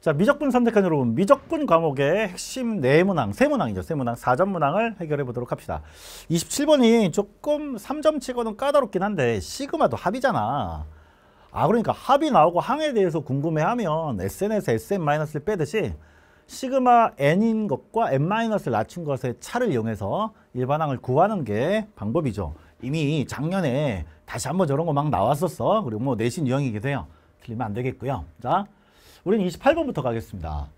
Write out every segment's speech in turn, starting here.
자 미적분 선택한 여러분 미적분 과목의 핵심 네 문항 세 문항이죠 세 문항 사점 문항을 해결해 보도록 합시다 27번이 조금 3점치고는 까다롭긴 한데 시그마도 합이잖아 아 그러니까 합이 나오고 항에 대해서 궁금해하면 SN에서 s SN-를 빼듯이 시그마 n인 것과 n-를 낮춘 것의 차를 이용해서 일반항을 구하는 게 방법이죠 이미 작년에 다시 한번 저런 거 막 나왔었어 그리고 뭐 내신 유형이기도 해요 틀리면 안 되겠고요 자 우리는 28번부터 가겠습니다.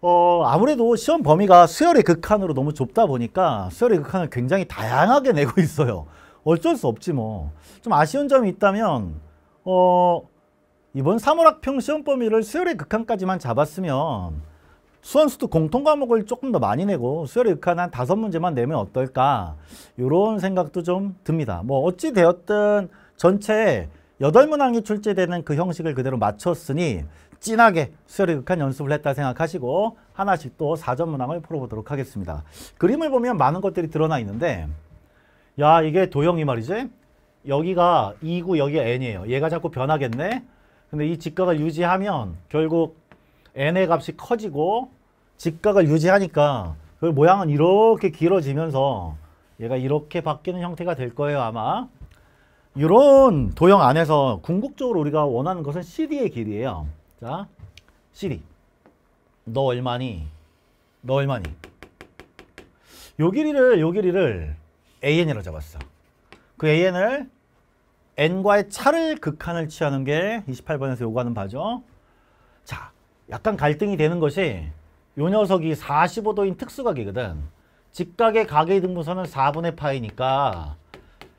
어, 아무래도 시험 범위가 수열의 극한으로 너무 좁다 보니까 수열의 극한을 굉장히 다양하게 내고 있어요. 어쩔 수 없지 뭐. 좀 아쉬운 점이 있다면 어, 이번 3월학평 시험 범위를 수열의 극한까지만 잡았으면 수원수도 공통 과목을 조금 더 많이 내고 수열의 극한 한 다섯 문제만 내면 어떨까 이런 생각도 좀 듭니다. 뭐 어찌 되었든 전체 여덟 문항이 출제되는 그 형식을 그대로 맞췄으니 진하게 수열이 극한 연습을 했다 생각하시고 하나씩 또 4점 문항을 풀어보도록 하겠습니다. 그림을 보면 많은 것들이 드러나 있는데 야 이게 도형이 말이지 여기가 2고 여기가 n이에요. 얘가 자꾸 변하겠네. 근데 이 직각을 유지하면 결국 n의 값이 커지고 직각을 유지하니까 그 모양은 이렇게 길어지면서 얘가 이렇게 바뀌는 형태가 될 거예요 아마 이런 도형 안에서 궁극적으로 우리가 원하는 것은 CD의 길이에요. 자, CD. 너 얼마니? 너 얼마니? 요 길이를 요 길이를 AN이라고 잡았어. 그 AN을 N과의 차를 극한을 취하는 게 28번에서 요구하는 바죠. 자, 약간 갈등이 되는 것이 요 녀석이 45도인 특수각이거든. 직각의 가계 등분선은 4분의 파이니까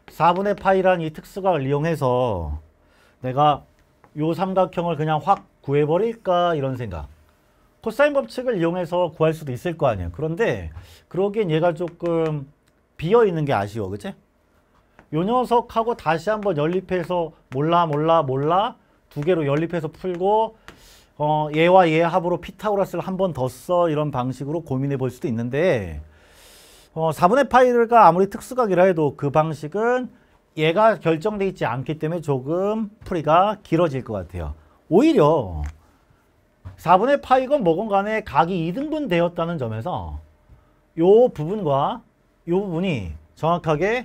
4분의 파이라는 이 특수각을 이용해서 내가 요 삼각형을 그냥 확 구해버릴까 이런 생각. 코사인 법칙을 이용해서 구할 수도 있을 거 아니에요. 그런데 그러기엔 얘가 조금 비어있는 게 아쉬워. 그치? 요 녀석하고 다시 한번 연립해서 몰라 몰라 몰라 두 개로 연립해서 풀고 어, 얘와 얘 합으로 피타고라스를 한 번 더 써 이런 방식으로 고민해 볼 수도 있는데 어, 4분의 파이가 아무리 특수각이라 해도 그 방식은 얘가 결정되어 있지 않기 때문에 조금 풀이가 길어질 것 같아요. 오히려 4분의 파이건 뭐건 간에 각이 2등분 되었다는 점에서 이 부분과 이 부분이 정확하게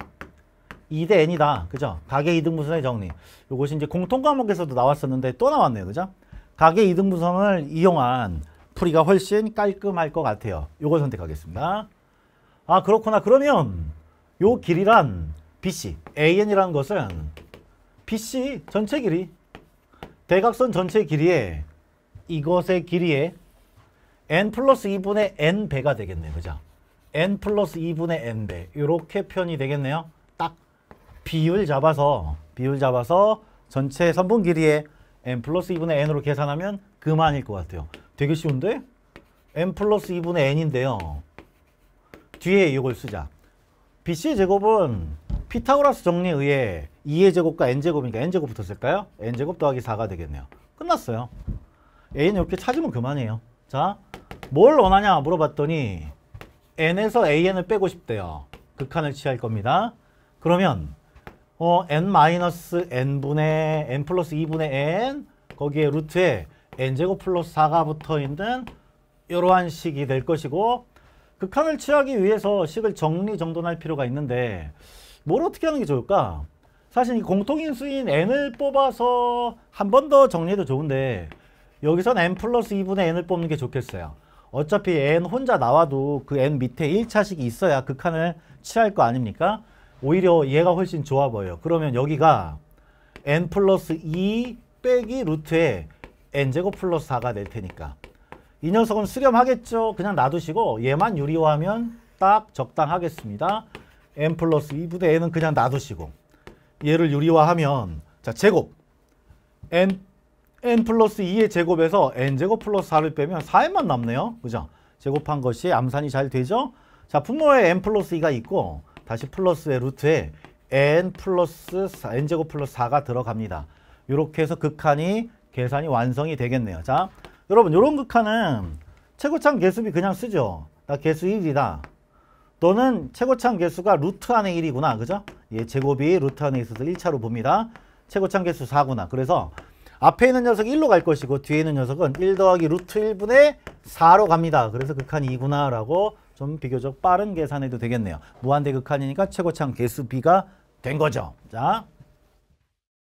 2대 n이다. 그죠? 각의 2등분선의 정리. 이것이 이제 공통 과목에서도 나왔었는데 또 나왔네요. 그죠? 각의 2등분선을 이용한 풀이가 훨씬 깔끔할 것 같아요. 이걸 선택하겠습니다. 아 그렇구나. 그러면 요 길이란 BC, AN이라는 것은 BC 전체 길이, 대각선 전체 길이에 이것의 길이에 n 플러스 2분의 n배가 되겠네요. 그죠? n 플러스 2분의 n배 요렇게 표현이 되겠네요. 딱 비율 잡아서 비율 잡아서 전체 선분 길이에 n 플러스 2분의 n으로 계산하면 그만일 것 같아요. 되게 쉬운데? n 플러스 2분의 n인데요. 뒤에 이걸 쓰자. BC 제곱은 피타고라스 정리에 의해 2의 제곱과 n제곱이니까 n제곱부터 쓸까요? n제곱 더하기 4가 되겠네요. 끝났어요. a는 이렇게 찾으면 그만이요 자, 뭘 원하냐 물어봤더니 n에서 an을 빼고 싶대요. 극한을 취할 겁니다. 그러면 어, n n분의 n 플러스 2분의 n 거기에 루트에 n제곱 플러스 4가 붙어있는 이러한 식이 될 것이고 극한을 그 취하기 위해서 식을 정리정돈할 필요가 있는데 뭘 어떻게 하는 게 좋을까? 사실 공통인수인 n을 뽑아서 한 번 더 정리해도 좋은데 여기서는 n 플러스 2분의 n을 뽑는 게 좋겠어요. 어차피 n 혼자 나와도 그 n 밑에 1차식이 있어야 극한을 그 취할 거 아닙니까? 오히려 얘가 훨씬 좋아 보여요. 그러면 여기가 n 플러스 2 빼기 루트에 n제곱 플러스 4가 될 테니까 이 녀석은 수렴하겠죠. 그냥 놔두시고 얘만 유리화하면 딱 적당하겠습니다. n 플러스 2분의 n은 그냥 놔두시고 얘를 유리화하면 자 제곱 n n 플러스 2의 제곱에서 n제곱 플러스 4를 빼면 4n만 남네요. 그죠? 제곱한 것이 암산이 잘 되죠? 자 분모에 n 플러스 2가 있고 다시 플러스의 루트에 n 플러스 4, n제곱 플러스 4가 들어갑니다. 이렇게 해서 극한이 계산이 완성이 되겠네요. 자, 여러분 이런 극한은 최고창 개수비 그냥 쓰죠. 나 개수 1이다. 또는 최고참 개수가 루트 안에 1이구나. 그죠? 예, 제곱이 루트 안에 있어서 1차로 봅니다. 최고참 개수 4구나. 그래서 앞에 있는 녀석 1로 갈 것이고 뒤에 있는 녀석은 1 더하기 루트 1분의 4로 갑니다. 그래서 극한이 2구나 라고 좀 비교적 빠른 계산해도 되겠네요. 무한대 극한이니까 최고참 개수 B가 된 거죠. 자.